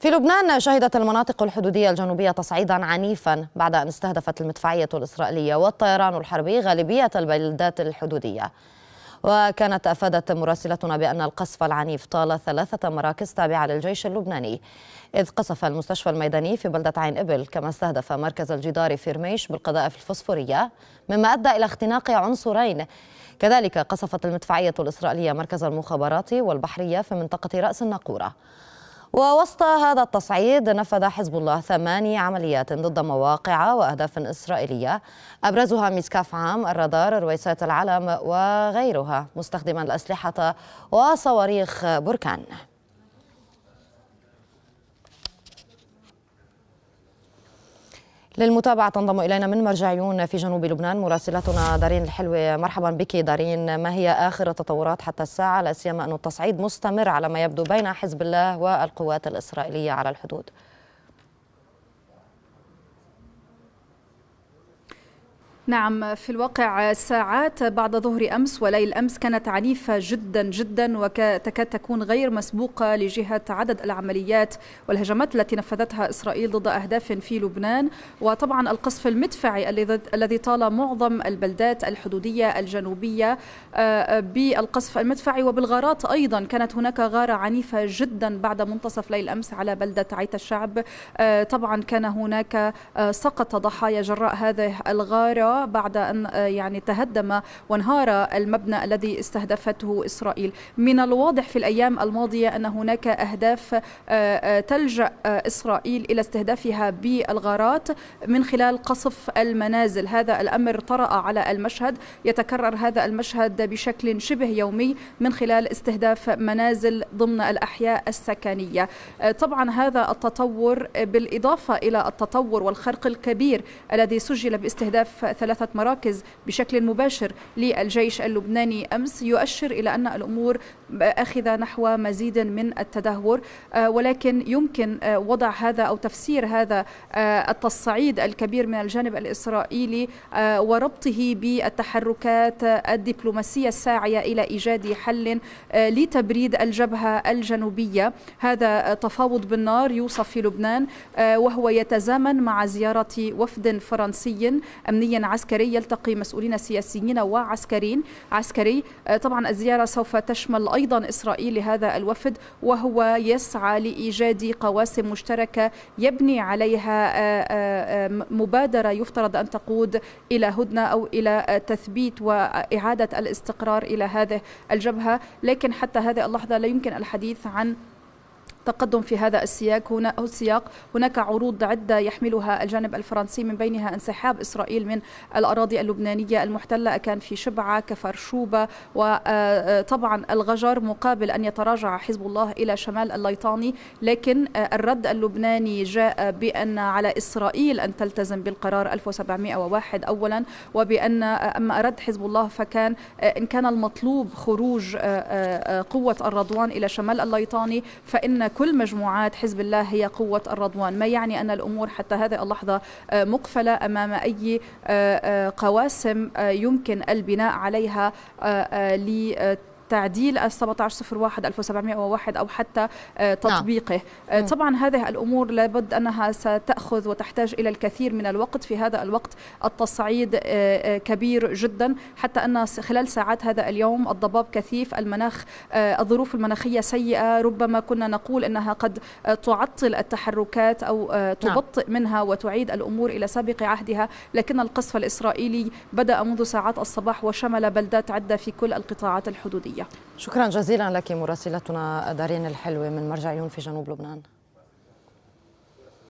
في لبنان شهدت المناطق الحدودية الجنوبية تصعيدا عنيفا بعد أن استهدفت المدفعية الإسرائيلية والطيران الحربي غالبية البلدات الحدودية وكانت أفادت مراسلتنا بأن القصف العنيف طال ثلاثة مراكز تابعة للجيش اللبناني إذ قصف المستشفى الميداني في بلدة عين إبل كما استهدف مركز الجدار في رميش بالقذائف الفسفورية مما أدى إلى اختناق عنصرين كذلك قصفت المدفعية الإسرائيلية مركز المخابرات والبحرية في منطقة رأس الناقورة ووسط هذا التصعيد نفذ حزب الله ثماني عمليات ضد مواقع وأهداف إسرائيلية أبرزها مسكاف عام الرادار رويسات العلم وغيرها مستخدما الأسلحة وصواريخ بركان للمتابعة تنضم إلينا من مرجعيون في جنوب لبنان مراسلتنا دارين الحلوة مرحبا بك دارين ما هي آخر التطورات حتى الساعة لا سيما أن التصعيد مستمر على ما يبدو بين حزب الله والقوات الإسرائيلية على الحدود نعم في الواقع ساعات بعد ظهر أمس وليل أمس كانت عنيفة جدا جدا وتكاد تكون غير مسبوقة لجهة عدد العمليات والهجمات التي نفذتها إسرائيل ضد أهداف في لبنان وطبعا القصف المدفعي الذي طال معظم البلدات الحدودية الجنوبية آه، بالقصف المدفعي وبالغارات أيضا كانت هناك غارة عنيفة جدا بعد منتصف ليل أمس على بلدة عيت الشعب آه، طبعا كان هناك آه، سقط ضحايا جراء هذه الغارة بعد أن آه، يعني تهدم وانهار المبنى الذي استهدفته إسرائيل من الواضح في الأيام الماضية أن هناك أهداف آه، آه، تلجأ إسرائيل إلى استهدافها بالغارات من خلال قصف المنازل هذا الأمر طرأ على المشهد يتكرر هذا المشهد بشكل شبه يومي من خلال استهداف منازل ضمن الأحياء السكنية طبعا هذا التطور بالإضافة إلى التطور والخرق الكبير الذي سجل باستهداف ثلاثة مراكز بشكل مباشر للجيش اللبناني أمس يؤشر إلى أن الأمور أخذ نحو مزيد من التدهور آه، ولكن يمكن آه، وضع هذا أو تفسير هذا آه، التصعيد الكبير من الجانب الإسرائيلي وربطه بالتحركات الدبلوماسية الساعية إلى إيجاد حل لتبريد الجبهة الجنوبية هذا تفاوض بالنار يوصف في لبنان وهو يتزامن مع زيارة وفد فرنسي أمني عسكري يلتقي مسؤولين سياسيين وعسكريين عسكري طبعا الزيارة سوف تشمل أيضا إسرائيل هذا الوفد وهو يسعى لإيجاد قواسم مشتركة يبني عليها آه، آه، آه، مبادرة يفترض أن تقود إلى هدنة أو إلى تثبيت وإعادة الاستقرار إلى هذه الجبهة لكن حتى هذه اللحظة لا يمكن الحديث عن تقدم في هذا السياق هنا السياق هناك عروض عدة يحملها الجانب الفرنسي من بينها انسحاب إسرائيل من الأراضي اللبنانية المحتلة كان في شبعة كفر شوبه وطبعا آه، آه، الغجر مقابل أن يتراجع حزب الله إلى شمال الليطاني لكن آه، الرد اللبناني جاء بأن على إسرائيل أن تلتزم بالقرار 1701 أولا وبأن أما رد حزب الله فكان إن كان المطلوب خروج قوة الرضوان إلى شمال الليطاني فإن كل مجموعات حزب الله هي قوة الرضوان ما يعني أن الأمور حتى هذه اللحظة آه، مقفلة أمام أي آه، آه، قواسم يمكن البناء عليها تعديل ال 1701 1701 أو حتى آه، نعم. تطبيقه نعم. طبعا هذه الأمور لابد أنها ستأخذ وتحتاج إلى الكثير من الوقت في هذا الوقت التصعيد آه، كبير جدا حتى أن خلال ساعات هذا اليوم الضباب كثيف المناخ الظروف المناخية سيئة ربما كنا نقول أنها قد تعطل التحركات أو نعم. تبطئ منها وتعيد الأمور إلى سابق عهدها لكن القصف الإسرائيلي بدأ منذ ساعات الصباح وشمل بلدات عدة في كل القطاعات الحدودية شكرا جزيلا لك مراسلتنا دارين الحلوة من مرجع عيون في جنوب لبنان